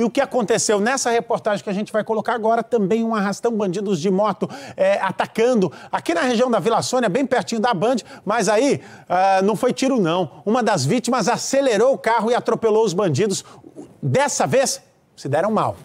E o que aconteceu nessa reportagem que a gente vai colocar agora, também um arrastão bandidos de moto é, atacando aqui na região da Vila Sônia, bem pertinho da Band, mas aí uh, não foi tiro não. Uma das vítimas acelerou o carro e atropelou os bandidos. Dessa vez, se deram mal.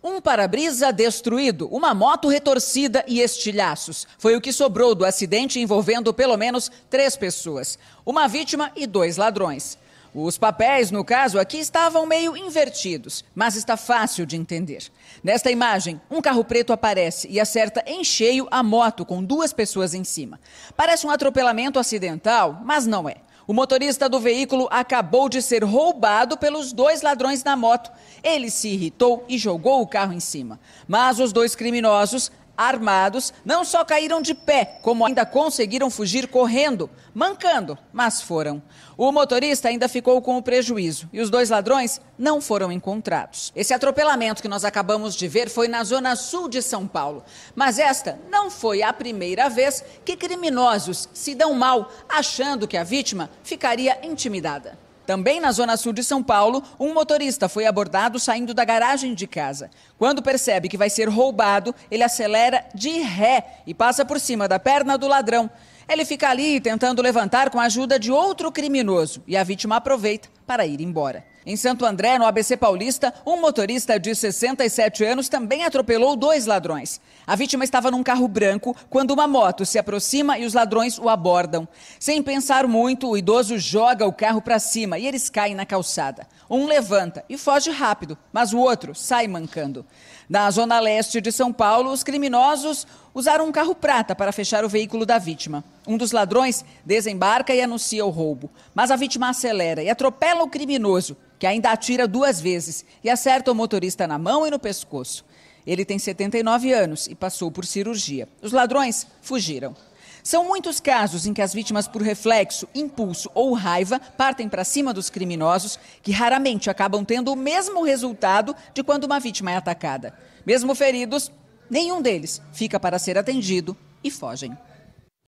Um para-brisa destruído, uma moto retorcida e estilhaços. Foi o que sobrou do acidente envolvendo pelo menos três pessoas: uma vítima e dois ladrões. Os papéis, no caso, aqui estavam meio invertidos, mas está fácil de entender. Nesta imagem, um carro preto aparece e acerta em cheio a moto com duas pessoas em cima. Parece um atropelamento acidental, mas não é. O motorista do veículo acabou de ser roubado pelos dois ladrões na moto. Ele se irritou e jogou o carro em cima. Mas os dois criminosos armados, não só caíram de pé, como ainda conseguiram fugir correndo, mancando, mas foram. O motorista ainda ficou com o prejuízo e os dois ladrões não foram encontrados. Esse atropelamento que nós acabamos de ver foi na zona sul de São Paulo, mas esta não foi a primeira vez que criminosos se dão mal achando que a vítima ficaria intimidada. Também na zona sul de São Paulo, um motorista foi abordado saindo da garagem de casa. Quando percebe que vai ser roubado, ele acelera de ré e passa por cima da perna do ladrão. Ele fica ali tentando levantar com a ajuda de outro criminoso e a vítima aproveita para ir embora. Em Santo André, no ABC Paulista, um motorista de 67 anos também atropelou dois ladrões. A vítima estava num carro branco quando uma moto se aproxima e os ladrões o abordam. Sem pensar muito, o idoso joga o carro para cima e eles caem na calçada. Um levanta e foge rápido, mas o outro sai mancando. Na zona leste de São Paulo, os criminosos usaram um carro prata para fechar o veículo da vítima. Um dos ladrões desembarca e anuncia o roubo, mas a vítima acelera e atropela o criminoso, que ainda atira duas vezes e acerta o motorista na mão e no pescoço. Ele tem 79 anos e passou por cirurgia. Os ladrões fugiram. São muitos casos em que as vítimas, por reflexo, impulso ou raiva, partem para cima dos criminosos, que raramente acabam tendo o mesmo resultado de quando uma vítima é atacada. Mesmo feridos, Nenhum deles fica para ser atendido e fogem.